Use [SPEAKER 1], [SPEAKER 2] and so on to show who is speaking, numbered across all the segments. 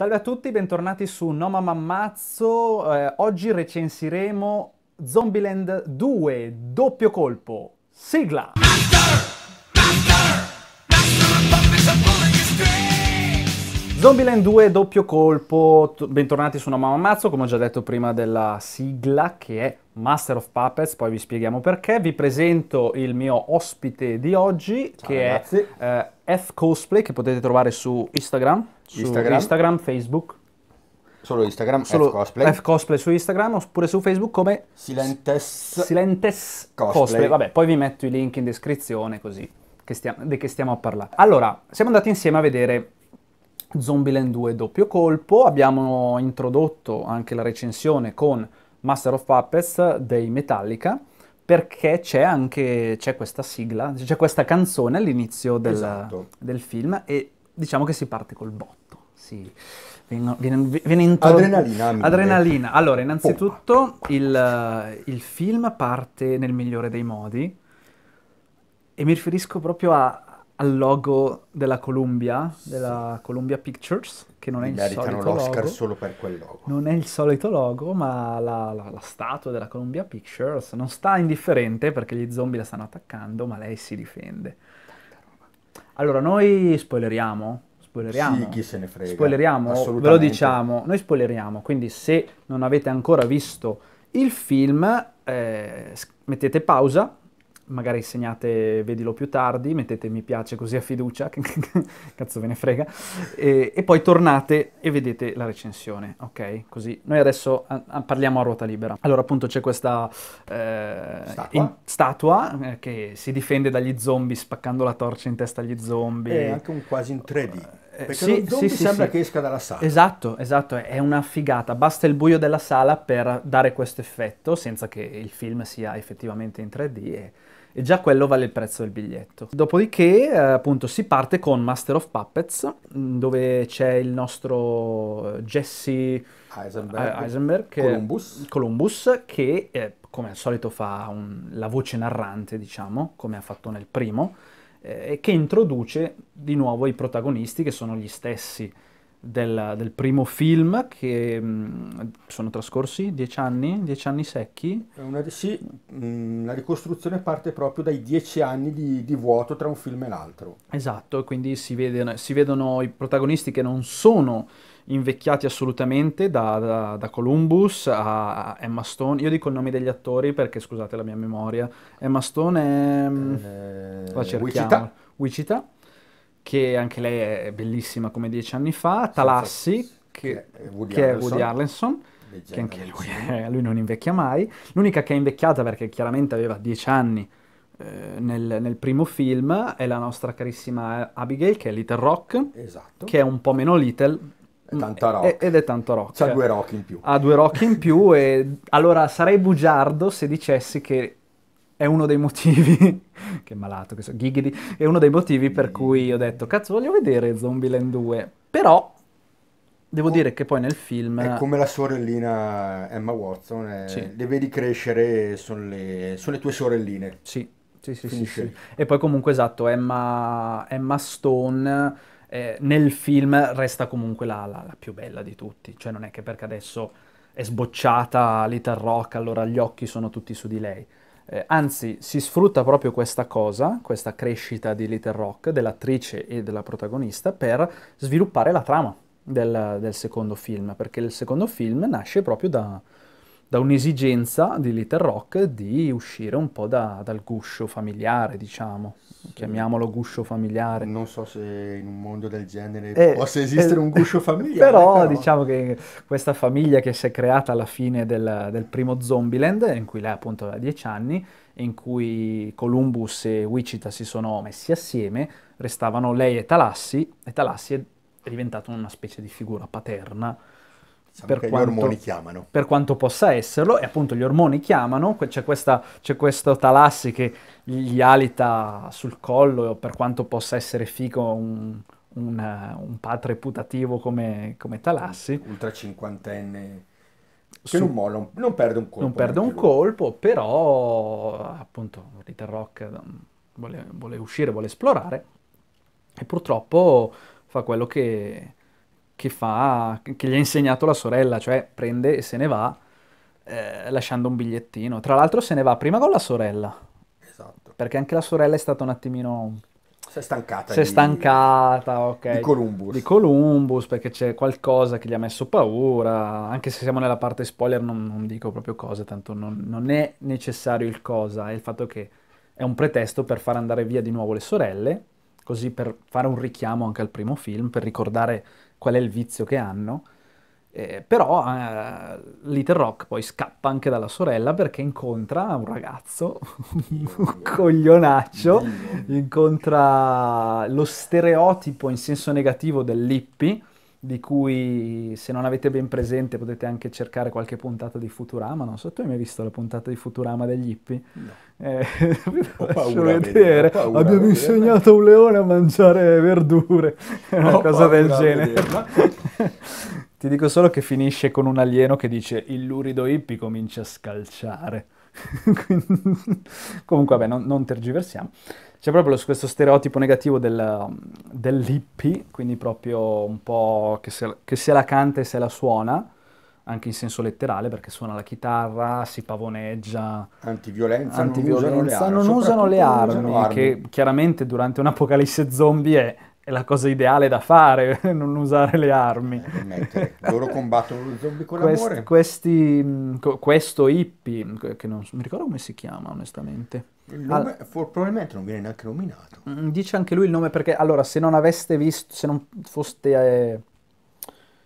[SPEAKER 1] Salve a tutti, bentornati su Noma Mammazzo. Eh, oggi recensiremo Zombieland 2, doppio colpo. Sigla! Master! Zombieland 2 doppio colpo, bentornati su No Mamma Mammazzo, come ho già detto prima della sigla che è Master of Puppets, poi vi spieghiamo perché. Vi presento il mio ospite di oggi, Ciao, che ragazzi. è eh, F Cosplay che potete trovare su Instagram, su Instagram, Instagram Facebook. Solo Instagram, Solo F Cosplay. F Cosplay su Instagram oppure su Facebook come Silentes, Silentes cosplay. cosplay. Vabbè, poi vi metto i link in descrizione così che stiamo, di che stiamo a parlare. Allora, siamo andati insieme a vedere Zombieland 2 doppio colpo, abbiamo introdotto anche la recensione con Master of Puppets dei Metallica perché c'è anche c'è questa sigla, c'è questa canzone all'inizio del, esatto. del, film e diciamo che si parte col botto. Sì. Viene, viene, viene intro... Adrenalina. Amiche. Adrenalina. Allora, innanzitutto il, il, film parte nel migliore dei modi e mi riferisco proprio a, al logo della Columbia, della Columbia Pictures, che non è il solito l'Oscar logo. solo
[SPEAKER 2] per quel logo.
[SPEAKER 1] Non è il solito logo, ma la, la, la, statua della Columbia Pictures non sta indifferente perché gli zombie la stanno attaccando, ma lei si difende. Allora, noi spoileriamo? Spoileriamo? Sì, chi se ne frega. Spoileriamo? Ve lo diciamo. Noi spoileriamo, quindi se non avete ancora visto il film, eh, mettete pausa, magari segnate vedilo più tardi, mettete mi piace così a fiducia, che cazzo ve ne frega, e, e, poi tornate e vedete la recensione, ok? Così noi adesso a, ah, a, ah, parliamo a ruota libera. Allora appunto c'è questa eh, statua, in, statua eh, che si difende dagli zombie spaccando la torcia in testa agli zombie. È anche
[SPEAKER 2] un quasi in 3D. Eh, Perché sì, non, sì, sì, sembra sì. che esca dalla sala.
[SPEAKER 1] Esatto, esatto, è una figata. Basta il buio della sala per dare questo effetto senza che il film sia effettivamente in 3D e, e già quello vale il prezzo del biglietto. Dopodiché, eh, appunto, si parte con Master of Puppets, mm, dove c'è il nostro Jesse
[SPEAKER 2] Eisenberg, Heisenberg
[SPEAKER 1] che, Columbus. Columbus, che eh, come al solito fa un, la voce narrante, diciamo, come ha fatto nel primo eh, che introduce di nuovo i protagonisti che sono gli stessi del, del primo film che mh, mm, sono trascorsi dieci anni, dieci anni secchi.
[SPEAKER 2] Una, sì, mh, mm, la ricostruzione parte proprio dai dieci anni di, di vuoto tra un film e l'altro.
[SPEAKER 1] Esatto, quindi si, vede, si vedono i protagonisti che non sono invecchiati assolutamente, da, da, da, Columbus a Emma Stone. Io dico i nomi degli attori perché scusate la mia memoria. Emma Stone è... Mm, eh, la cerchiamo. Wichita. Wichita. che anche lei è bellissima come dieci anni fa. Talassi,
[SPEAKER 2] che, che, è Woody che
[SPEAKER 1] che anche lui, lui non invecchia mai. L'unica che è invecchiata perché chiaramente aveva dieci anni eh, nel, nel, primo film è la nostra carissima Abigail, che è Little Rock, esatto. che è un po' meno Little,
[SPEAKER 2] tanta rock.
[SPEAKER 1] Ed è tanto rock. C'ha due rock in più. Ha due rock in più e allora sarei bugiardo se dicessi che è uno dei motivi, che malato che so, Gigidi, è uno dei motivi per cui ho detto cazzo voglio vedere Zombieland 2, però devo oh, dire che poi nel film... È come
[SPEAKER 2] la sorellina Emma Watson, è... sì. le vedi crescere, sono le, sono le tue sorelline. Sì, sì, sì, sì, sì,
[SPEAKER 1] E poi comunque esatto, Emma, Emma Stone eh, nel film resta comunque la, la, la, più bella di tutti, cioè non è che perché adesso è sbocciata Little Rock allora gli occhi sono tutti su di lei. Eh, anzi, si sfrutta proprio questa cosa, questa crescita di Little Rock, dell'attrice e della protagonista, per sviluppare la trama del, del secondo film, perché il secondo film nasce proprio da, da un'esigenza di Little Rock di uscire un po' da, dal guscio familiare, diciamo. Sì. Chiamiamolo guscio familiare. Non so se in un mondo del genere eh, possa esistere eh, un
[SPEAKER 2] guscio familiare. Però, però,
[SPEAKER 1] diciamo che questa famiglia che si è creata alla fine del, del primo Zombieland, in cui lei appunto ha dieci anni, in cui Columbus e Wichita si sono messi assieme, restavano lei e Talassi, e Talassi è, è diventata una specie di figura paterna Diciamo per quanto, per quanto, possa esserlo, e appunto gli ormoni chiamano, c'è, questa, c'è, questo talassi che gli alita sul collo, per quanto possa essere figo un, un, eh, un padre putativo come, come talassi. Ultra cinquantenne. Su, non molla, non perde un colpo. Non perde un colpo, però appunto Little Rock eh, vuole, vuole uscire, vuole esplorare e purtroppo fa quello che, che, fa, che gli ha insegnato la sorella, cioè prende e se ne va eh, lasciando un bigliettino. Tra l'altro se ne va prima con la sorella. Esatto. Perché anche la sorella è stata un attimino... Si è stancata. Si è stancata, di, ok. Di Columbus. Di Columbus, perché c'è qualcosa che gli ha messo paura. Anche se siamo nella parte spoiler, non, non dico proprio cosa, tanto non, non, è necessario il cosa. È il fatto che è un pretesto per far andare via di nuovo le sorelle, così per fare un richiamo anche al primo film, per ricordare qual è il vizio che hanno. Eh, però eh, Little Rock poi scappa anche dalla sorella perché incontra un ragazzo, un coglionaccio, incontra lo stereotipo in senso negativo dell'hippie di cui se non avete ben presente potete anche cercare qualche puntata di Futurama. Non so, tu hai mai visto la puntata di Futurama degli hippie? No. Eh, ho paura, vedere. Ho paura, Abbiamo insegnato a un leone a mangiare verdure, una cosa del genere. Ti dico solo che finisce con un alieno che dice il lurido hippie comincia a scalciare. comunque, vabbè, non, non, tergiversiamo. C'è proprio questo stereotipo negativo del, dell'hippie, quindi proprio un po' che se, che se la canta e se la suona, anche in senso letterale, perché suona la chitarra, si pavoneggia. Antiviolenza, antiviolenza non usano le armi. Non usano le armi, usano armi. che chiaramente durante un'apocalisse zombie è è la cosa ideale da fare, non usare le armi.
[SPEAKER 2] Eh, Loro combattono gli zombie con Quest, l'amore.
[SPEAKER 1] Questi, mm, questo hippie, mm, che non mi ricordo come si chiama onestamente. Nome, All... for, probabilmente non viene neanche nominato. Mm, dice anche lui il nome perché, allora, se non aveste visto, se non foste eh,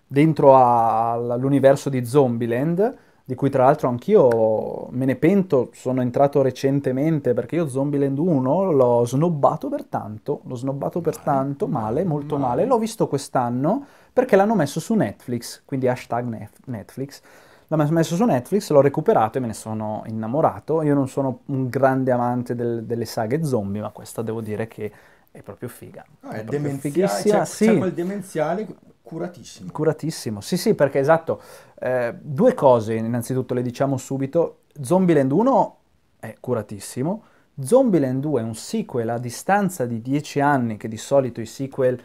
[SPEAKER 1] dentro a, all'universo di Zombieland di cui tra l'altro anch'io me ne pento, sono entrato recentemente perché io Zombieland 1 l'ho snobbato per tanto, l'ho snobbato per tanto, male, molto male, male. l'ho visto quest'anno perché l'hanno messo su Netflix, quindi hashtag Netflix, l'hanno messo su Netflix, l'ho recuperato e me ne sono innamorato, io non sono un grande amante del, delle saghe zombie, ma questa devo dire che
[SPEAKER 2] è proprio figa. Ah, è, è proprio demenziale, c'è, sì. c'è quel demenziale Curatissimo. Curatissimo,
[SPEAKER 1] sì sì, perché esatto, eh, due cose innanzitutto le diciamo subito, Zombieland 1 è curatissimo, Zombieland 2 è un sequel a distanza di 10 anni, che di solito i sequel,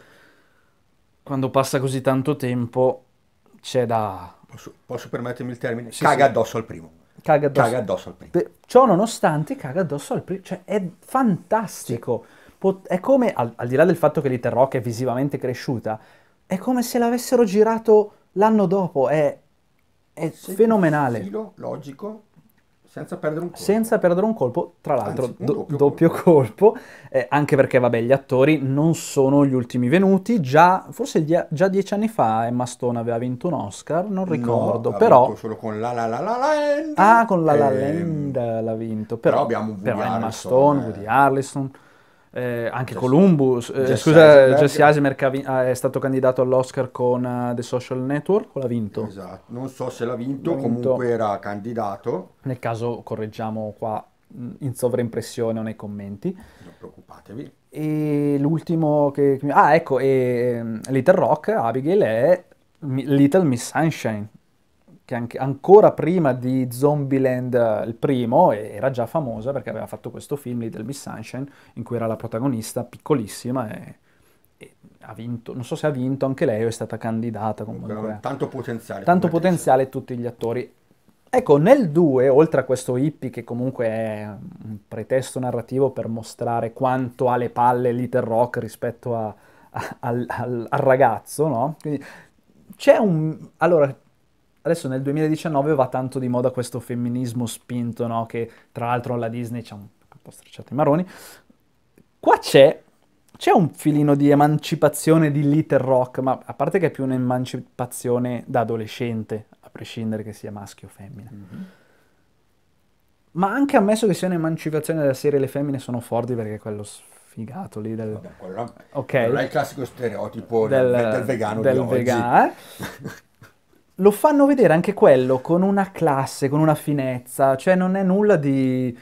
[SPEAKER 1] quando passa così tanto tempo, c'è da...
[SPEAKER 2] Posso, posso permettermi il termine? Sì, caga sì. addosso al primo. Caga addosso. caga addosso, al primo.
[SPEAKER 1] Ciò nonostante, caga addosso al primo. Cioè, è fantastico. Sì. Pot- è come, al-, al, di là del fatto che Little Rock è visivamente cresciuta, è come se l'avessero girato l'anno dopo, è, è fenomenale.
[SPEAKER 2] Filo logico,
[SPEAKER 1] senza perdere un colpo. Senza perdere un colpo, tra l'altro Anzi, do- doppio, doppio, colpo, colpo eh, anche perché vabbè gli attori non sono gli ultimi venuti, già, forse dia- già dieci anni fa Emma Stone aveva vinto un Oscar, non ricordo, no, però... solo con La La La La
[SPEAKER 2] Land. Ah, con La La, la
[SPEAKER 1] ehm, Land l'ha vinto, però, però abbiamo Woody però Harrison, Emma Stone, eh... Woody Harrison... Eh, anche Just, Columbus, eh, scusa, Jesse Eisenberg eh, è stato candidato all'Oscar con uh, The Social Network o l'ha vinto? Esatto, non so se l'ha vinto, l'ha vinto, comunque era candidato. Nel caso correggiamo qua in sovraimpressione o nei commenti. Non preoccupatevi. E l'ultimo che... Ah ecco, e, ehm, Little Rock, Abigail, è Little Miss Sunshine, che anche, ancora prima di Zombieland eh, il primo era già famosa perché aveva fatto questo film Little Miss Sunshine in cui era la protagonista piccolissima e, e ha vinto, non so se ha vinto anche lei o è stata candidata comunque. Tanto potenziale. Tanto potenziale tutti gli attori. Ecco, nel 2, oltre a questo hippie che comunque è un pretesto narrativo per mostrare quanto ha le palle Little Rock rispetto a, a, al, al, al, ragazzo, no? Quindi c'è un... Allora, adesso nel 2019 va tanto di moda questo femminismo spinto, no? Che tra l'altro alla Disney c'è un po' stracciato i maroni. Qua c'è, c'è un filino di emancipazione di Little Rock, ma a parte che è più un'emancipazione da adolescente, a prescindere che sia maschio o femmina. Mm-hmm. Ma anche ammesso che sia un'emancipazione della serie le femmine sono forti perché quello sfigato lì del...
[SPEAKER 2] Vabbè, quello, okay. è il classico stereotipo del, del, del vegano del di vegano, oggi. Eh?
[SPEAKER 1] lo fanno vedere anche quello con una classe, con una finezza, cioè non è nulla di,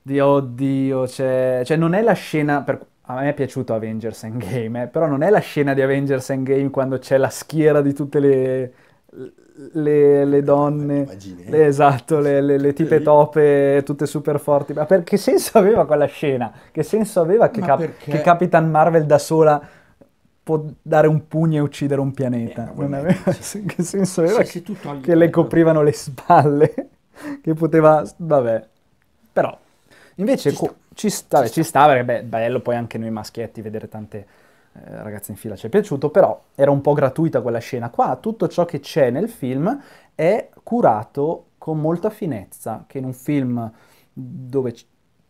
[SPEAKER 1] di oddio, cioè, cioè non è la scena, per, a me è piaciuto Avengers Endgame, eh, però non è la scena di Avengers Endgame quando c'è la schiera di tutte le, le, le donne, le, eh. esatto, le, le, tipe tope, tutte super forti, ma per, che senso aveva quella scena? Che senso aveva che, cap- che Capitan Marvel da sola può dare un pugno e uccidere un pianeta. Eh, non aveva cioè, che senso aveva sì, che, che le coprivano le spalle, che poteva... vabbè. Però, invece ci, sta. ci, sta, ci, ci sta. sta perché beh, bello poi anche noi maschietti vedere tante eh, ragazze in fila ci è piaciuto, però era un po' gratuita quella scena. Qua tutto ciò che c'è nel film è curato con molta finezza, che in un film dove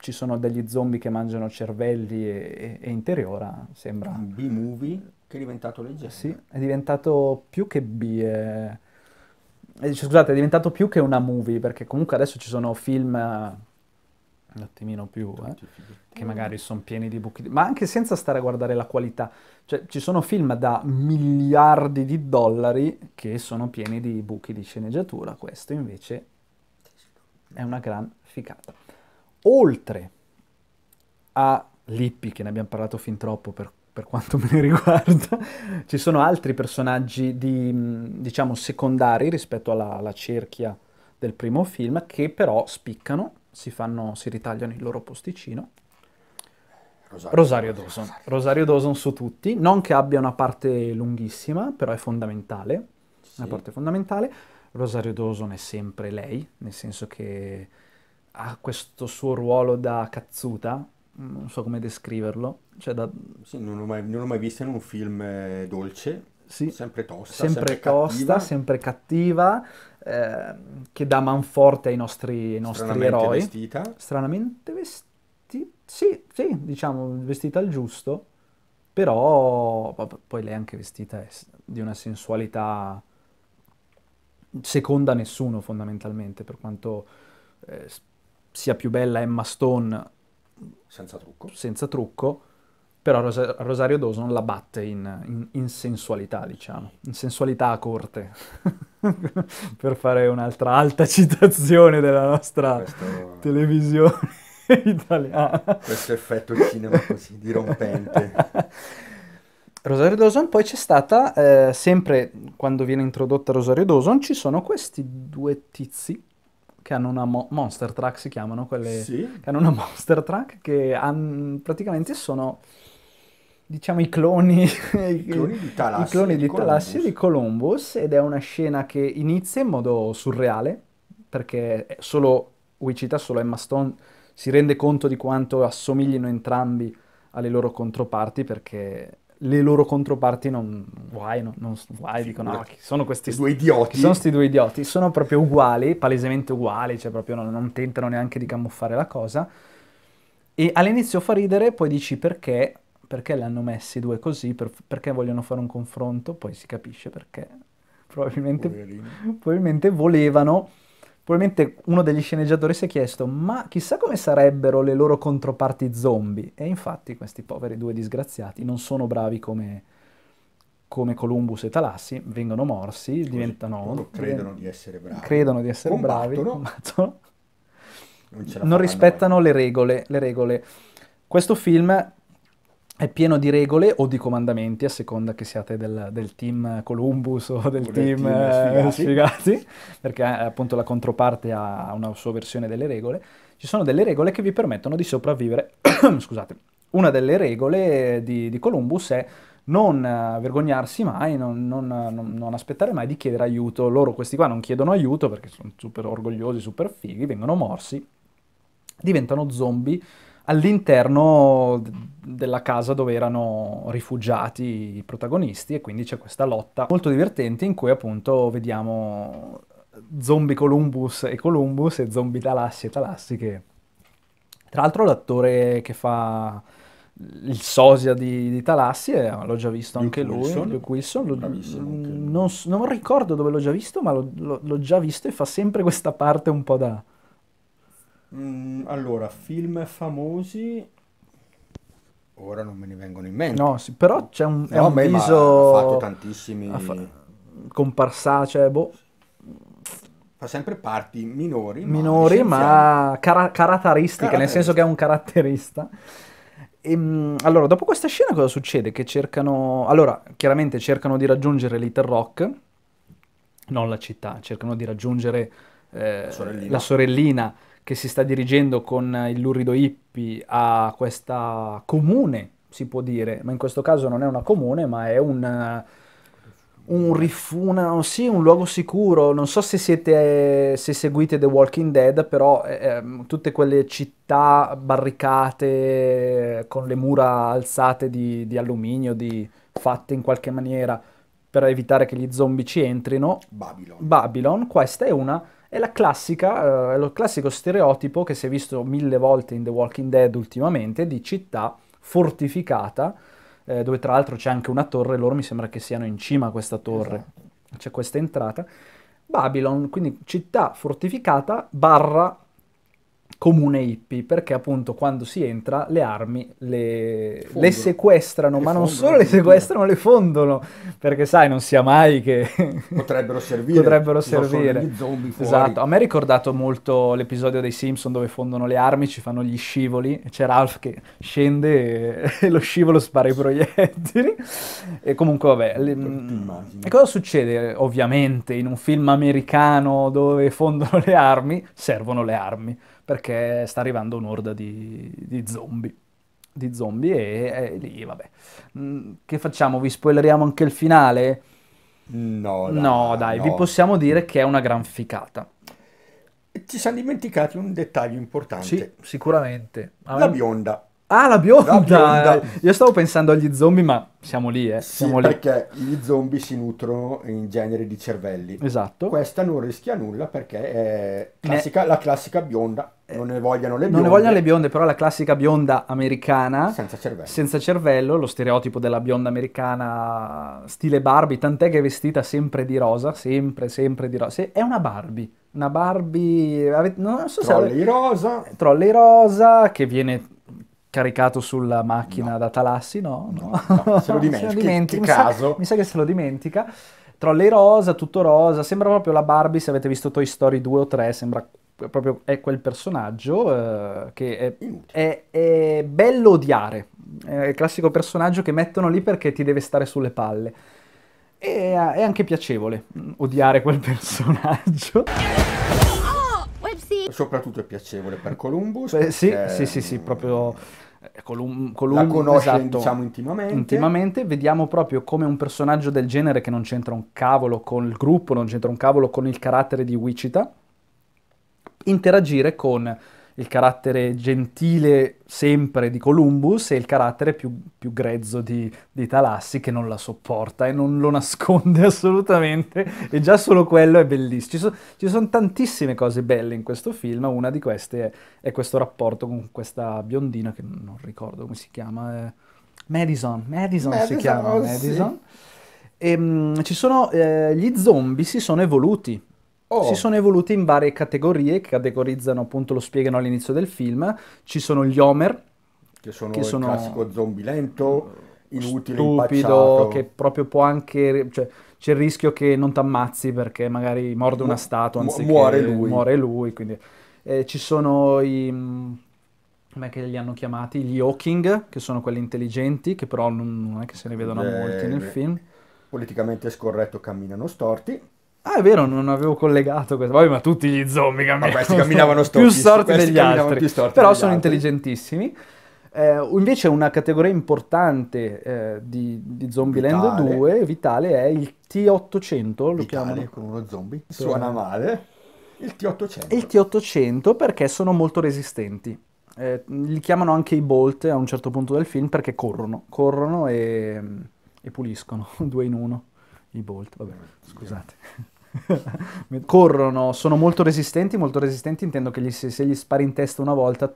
[SPEAKER 1] ci sono degli zombie che mangiano cervelli e, e, e interiora,
[SPEAKER 2] sembra... Un B-movie che è diventato leggero. Sì,
[SPEAKER 1] è diventato più che B... È, scusate, è diventato più che una movie, perché comunque adesso ci sono film un attimino più, eh, che magari sono pieni di buchi, ma anche senza stare a guardare la qualità, cioè ci sono film da miliardi di dollari che sono pieni di buchi di sceneggiatura, questo invece è una gran ficata oltre a Lippi, che ne abbiamo parlato fin troppo per, per quanto me ne riguarda, ci sono altri personaggi di, mm, diciamo, secondari rispetto alla, alla, cerchia del primo film, che però spiccano, si, fanno, si ritagliano il loro posticino.
[SPEAKER 2] Rosario, Rosario Dawson.
[SPEAKER 1] Rosario. Rosario Dawson su tutti, non che abbia una parte lunghissima, però è fondamentale, sì. una parte fondamentale. Rosario Dawson è sempre lei, nel senso che ha questo suo ruolo da cazzuta, non so come descriverlo. Cioè da...
[SPEAKER 2] sì, non, l'ho mai, non l'ho mai vista in un film eh, dolce, sì. sempre tosta, sempre, sempre tosta, cattiva.
[SPEAKER 1] sempre cattiva, eh, che dà manforte ai nostri, ai nostri Stranamente eroi. Vestita. Stranamente vestita. Sì, sì, diciamo vestita al giusto, però poi lei è anche vestita eh, di una sensualità seconda a nessuno fondamentalmente, per quanto eh, sia più bella Emma Stone senza trucco, senza trucco però Ros- Rosario Dawson la batte in, in, in, sensualità, diciamo, in sensualità a corte, per fare un'altra alta citazione della nostra Questo... televisione italiana. Questo effetto di cinema così dirompente. Rosario Dawson, poi c'è stata, eh, sempre quando viene introdotta Rosario Dawson, ci sono questi due tizi che hanno una mo- monster truck, si chiamano quelle, sì. che hanno una monster truck che han, praticamente sono diciamo i cloni, i cloni di Talassi, i cloni di, Talassi di Columbus ed è una scena che inizia in modo surreale perché solo Wichita, solo Emma Stone si rende conto di quanto assomiglino entrambi alle loro controparti perché le loro controparti non... Guai, no, non, guai dicono, no, ah, chi sono questi... Due idioti. sono questi due idioti? Sono proprio uguali, palesemente uguali, cioè proprio non, non tentano neanche di camuffare la cosa. E all'inizio fa ridere, poi dici perché, perché l'hanno messi due così, per, perché vogliono fare un confronto, poi si capisce perché. Probabilmente, probabilmente volevano Probabilmente uno degli sceneggiatori si è chiesto, ma chissà come sarebbero le loro controparti zombie. E infatti questi poveri due disgraziati non sono bravi come, come Columbus e Talassi, vengono morsi, Così, diventano... Credono di
[SPEAKER 2] essere bravi. Credono di essere combattono. bravi,
[SPEAKER 1] combattono. Non, non rispettano mai. le regole, le regole. Questo film è pieno di regole o di comandamenti, a seconda che siate del, del team Columbus o del o team, team eh, sfigati. perché eh, appunto la controparte ha una sua versione delle regole. Ci sono delle regole che vi permettono di sopravvivere. Scusate, una delle regole di, di Columbus è non eh, vergognarsi mai, non, non, non, non, aspettare mai di chiedere aiuto. Loro questi qua non chiedono aiuto perché sono super orgogliosi, super fighi, vengono morsi, diventano zombie all'interno della casa dove erano rifugiati i protagonisti e quindi c'è questa lotta molto divertente in cui appunto vediamo zombie Columbus e Columbus e zombie Talassi e Talassi che tra l'altro l'attore che fa il sosia di, di Talassi, eh, l'ho già visto Luke anche Wilson. lui, Luke Wilson, lo, non, non, ricordo dove l'ho già visto ma l'ho, l'ho già visto e fa sempre questa parte un po' da
[SPEAKER 2] Mm, allora, film famosi... Ora non me ne vengono in mente.
[SPEAKER 1] No, sì, però c'è un, è un beh, viso... ha fatto tantissimi... ha fa- comparsa, cioè, boh,
[SPEAKER 2] Fa sempre parti minori, ma minori, essenziali. ma
[SPEAKER 1] cara- caratteristiche, nel senso che è un caratterista. Ehm, allora, dopo questa scena cosa succede? Che cercano... Allora, chiaramente cercano di raggiungere Little Rock, non la città, cercano di raggiungere eh, La sorellina. la sorellina che si sta dirigendo con il lurido hippie a questa comune, si può dire, ma in questo caso non è una comune, ma è un, eh, un, rifuna, sì, un luogo sicuro. Non so se, siete, se seguite The Walking Dead, però eh, ehm, tutte quelle città barricate con le mura alzate di, di alluminio, di, fatte in qualche maniera per evitare che gli zombie ci entrino. Babylon. Babylon, questa è una è, la classica, eh, è lo classico stereotipo che si è visto mille volte in The Walking Dead ultimamente di città fortificata, eh, dove tra l'altro c'è anche una torre, loro mi sembra che siano in cima a questa torre, esatto. c'è questa entrata. Babylon, quindi città fortificata barra comune hippie, perché appunto quando si entra le armi le, le sequestrano, le ma non solo le sequestrano, le fondono, perché sai, non sia mai che... potrebbero
[SPEAKER 2] servire. potrebbero servire. Esatto,
[SPEAKER 1] a me ha ricordato molto l'episodio dei Simpson dove fondono le armi, ci fanno gli scivoli, c'è Ralph che scende e, e lo scivolo spara i proiettili. E comunque vabbè... Le... Mm, e cosa succede? Ovviamente in un film americano dove fondono le armi, servono le armi perché sta arrivando un'orda di, di zombie di zombie e, e, lì vabbè. Mm, che facciamo? Vi spoileriamo anche il finale? No, dai, no, dai. No. vi possiamo dire che è una gran ficata.
[SPEAKER 2] Ci siamo dimenticati un dettaglio importante. Sì, sicuramente. La bionda.
[SPEAKER 1] Ah, la bionda. la bionda! Io stavo pensando agli zombie, ma siamo lì, eh. Sì, siamo lì.
[SPEAKER 2] perché gli zombie si nutrono in genere di cervelli. Esatto. Questa non rischia nulla perché è classica, ne... la classica bionda. Non ne vogliono le bionde. Non ne vogliono
[SPEAKER 1] le bionde, però la classica bionda americana. Senza cervello. Senza cervello, lo stereotipo della bionda americana stile Barbie, tant'è che è vestita sempre di rosa, sempre, sempre di rosa. è una Barbie una Barbie, non so se Trolley rosa. Trolley rosa che viene caricato sulla macchina no. da Talassi, no? no. no se lo dimentica, se lo dimentica. Mi, sa, mi sa che se lo dimentica. Trolley rosa, tutto rosa, sembra proprio la Barbie, se avete visto Toy Story 2 o 3, sembra proprio è quel personaggio eh, che è, è, è, bello odiare, è il classico personaggio che mettono lì perché ti deve stare sulle palle. E eh, è anche piacevole mm, odiare quel personaggio. Oh,
[SPEAKER 2] soprattutto è piacevole per Columbus. Beh, perché... Sì, sì, sì, sì,
[SPEAKER 1] proprio eh,
[SPEAKER 2] colum- Colum- la conosce esatto, diciamo intimamente. intimamente.
[SPEAKER 1] vediamo proprio come un personaggio del genere che non c'entra un cavolo con il gruppo, non c'entra un cavolo con il carattere di Wichita, interagire con il carattere gentile sempre di Columbus e il carattere più, più grezzo di, di, Talassi che non la sopporta e non lo nasconde assolutamente e già solo quello è bellissimo. Ci, so, ci sono tantissime cose belle in questo film, una di queste è, è, questo rapporto con questa biondina che non ricordo come si chiama, eh, Madison, Madison, Madison, si chiama oh, Madison. Sì. E, mh, ci sono, eh, gli zombie si sono evoluti Oh. Si sono evoluti in varie categorie che categorizzano, appunto, lo spiegano all'inizio del film. Ci sono gli Homer,
[SPEAKER 2] che sono che il sono... classico zombie lento, inutile, stupido, che
[SPEAKER 1] proprio può anche... Cioè, c'è il rischio che non t'ammazzi perché magari morde una statua anziché... Muore lui. Muore lui, quindi... Eh, ci sono i mm, come che li hanno chiamati? Gli Hawking, che sono quelli intelligenti, che però
[SPEAKER 2] non, è che se ne vedono eh, molti nel film. Politicamente scorretto camminano storti.
[SPEAKER 1] Ah, è vero, non avevo collegato questo. Vabbè, ma tutti gli zombie camminavano. Ma questi camminavano storti. più storti degli altri. Più storti però degli sono altri. intelligentissimi. Eh, invece una categoria importante eh, di, di Zombieland 2, vitale, è il T800. Lo vitale chiamano. con
[SPEAKER 2] uno zombie. Suona male. Il T800. Il
[SPEAKER 1] T800 perché sono molto resistenti. Eh, li chiamano anche i Bolt a un certo punto del film perché corrono. Corrono e, e puliscono. Due in uno. I Bolt, vabbè, scusate. corrono, sono molto resistenti, molto resistenti intendo che gli, se, se, gli spari in testa una volta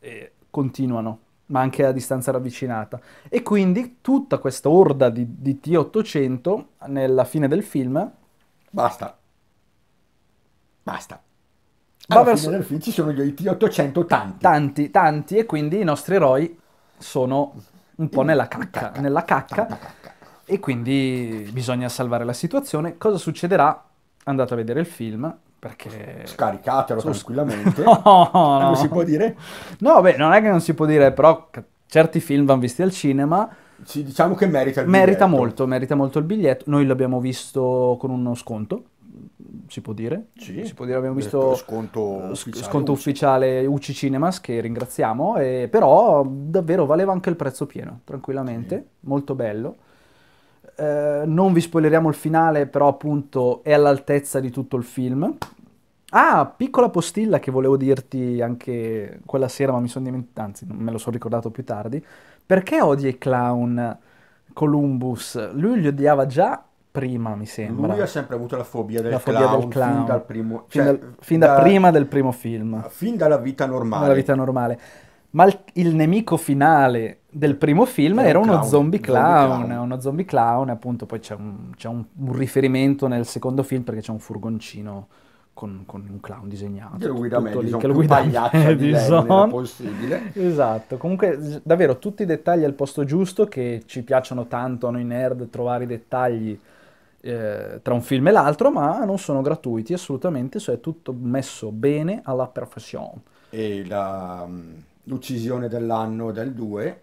[SPEAKER 1] eh, continuano, ma anche a distanza ravvicinata. E quindi tutta questa orda di, di T-800 nella fine del film... Basta. Basta. Alla va verso... del film ci sono gli t 800 tanti. Tanti, tanti, e quindi i nostri eroi sono un po' nella cacca, cacca. nella cacca. Tanta cacca e quindi bisogna salvare la situazione. Cosa succederà? Andate a vedere il film,
[SPEAKER 2] perché scaricatelo so, tranquillamente.
[SPEAKER 1] No, no, non si può dire. No, beh, non è che non si può dire, però certi film vanno visti al cinema.
[SPEAKER 2] Ci, diciamo che merita il biglietto. Merita molto,
[SPEAKER 1] merita molto il biglietto. Noi l'abbiamo visto con uno sconto. Si può dire? Sì. Si può dire, abbiamo eh, visto
[SPEAKER 2] sconto, ufficiale, sconto UC.
[SPEAKER 1] ufficiale UC Cinemas che ringraziamo, e, però davvero valeva anche il prezzo pieno, tranquillamente, sì. molto bello. Eh, non vi spoileriamo il finale, però appunto è all'altezza di tutto il film. Ah, piccola postilla che volevo dirti anche quella sera, ma mi sono dimenticato, anzi me lo sono ricordato più tardi. Perché odia i clown Columbus? Lui li odiava già prima, mi sembra. Lui ha
[SPEAKER 2] sempre avuto la fobia del, la fobia del clown, fin dal primo... Cioè, fin, da, fin da, da, prima
[SPEAKER 1] del primo film. Fin dalla vita normale. Dalla vita normale ma il, il, nemico finale del primo film era, era uno clown, zombie, clown, clown, uno zombie clown, appunto poi c'è, un, c'è un, un, riferimento nel secondo film perché c'è un furgoncino con, con un clown disegnato. Che lo guida Madison, che lo guida Madison. possibile. Esatto, comunque davvero tutti i dettagli al posto giusto che ci piacciono tanto a noi nerd trovare i dettagli eh, tra un film e l'altro,
[SPEAKER 2] ma non sono gratuiti
[SPEAKER 1] assolutamente, cioè è tutto messo bene alla perfezione.
[SPEAKER 2] E la l'uccisione dell'anno del 2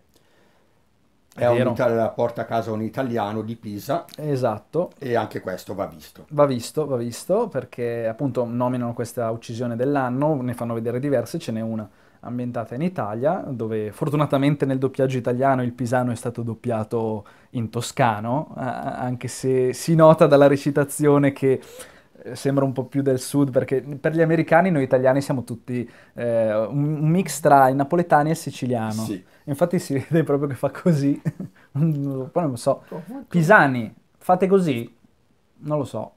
[SPEAKER 2] è, è un porta a casa un italiano di Pisa. Esatto. E anche questo va visto. Va
[SPEAKER 1] visto, va visto, perché appunto nominano questa uccisione dell'anno, ne fanno vedere diverse, ce n'è una ambientata in Italia, dove fortunatamente nel doppiaggio italiano il pisano è stato doppiato in toscano, anche se si nota dalla recitazione che sembra un po' più del sud, perché per gli americani noi italiani siamo tutti eh, un mix tra il napoletano e il siciliano. Sì. Infatti si vede proprio che fa così, poi non lo so. Pisani, fate così? Non lo so.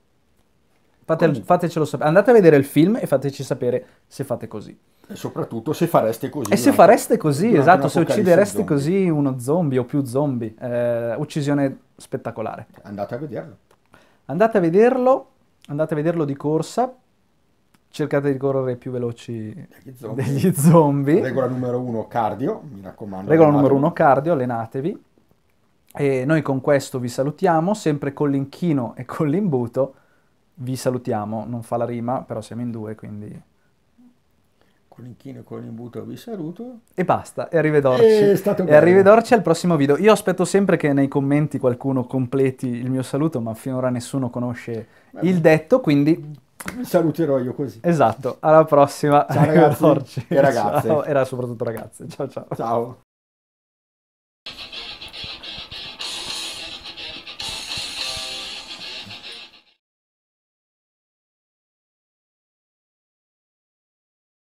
[SPEAKER 1] Fate, fatecelo sapere. Andate a vedere il film e fateci sapere se fate così. E
[SPEAKER 2] soprattutto se fareste così. E se fareste così, esatto, se uccidereste
[SPEAKER 1] così uno zombie o più zombie. Eh, uccisione spettacolare. Andate a vederlo. Andate a vederlo andate a vederlo di corsa, cercate di correre più veloci degli zombie. Degli zombie. Regola numero uno, cardio, mi raccomando. Regola allenatevi. numero uno, cardio, allenatevi. E noi con questo vi salutiamo, sempre con l'inchino e con l'imbuto. Vi salutiamo, non fa la rima, però siamo in due, quindi
[SPEAKER 2] con l'inchino e con l'imbuto vi saluto. E basta, e arrivederci. È stato E arrivederci
[SPEAKER 1] al prossimo video. Io aspetto sempre che nei commenti qualcuno completi il mio saluto, ma finora nessuno conosce Vabbè. il detto, quindi... Mi saluterò io così. Esatto, alla prossima. Ciao ragazzi e ragazze. Ciao, era soprattutto ragazze. Ciao ciao. Ciao.